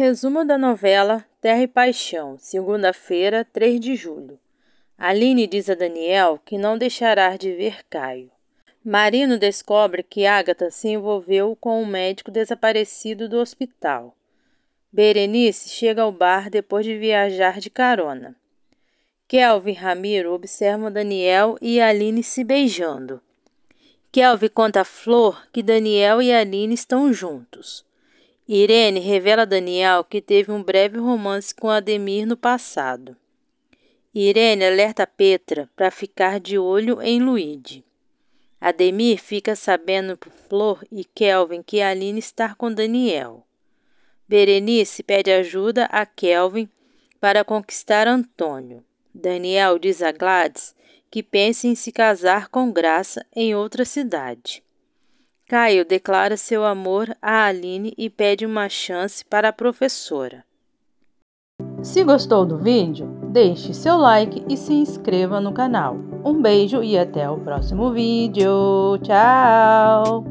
Resumo da novela Terra e Paixão, segunda-feira, 3 de julho. Aline diz a Daniel que não deixará de ver Caio. Marino descobre que Agatha se envolveu com um médico desaparecido do hospital. Berenice chega ao bar depois de viajar de carona. Kelvin e Ramiro observam Daniel e Aline se beijando. Kelvin conta a Flor que Daniel e Aline estão juntos. Irene revela a Daniel que teve um breve romance com Ademir no passado. Irene alerta Petra para ficar de olho em Luide. Ademir fica sabendo por Flor e Kelvin que Aline está com Daniel. Berenice pede ajuda a Kelvin para conquistar Antônio. Daniel diz a Gladys que pensa em se casar com Graça em outra cidade. Caio declara seu amor a Aline e pede uma chance para a professora. Se gostou do vídeo, deixe seu like e se inscreva no canal. Um beijo e até o próximo vídeo. Tchau!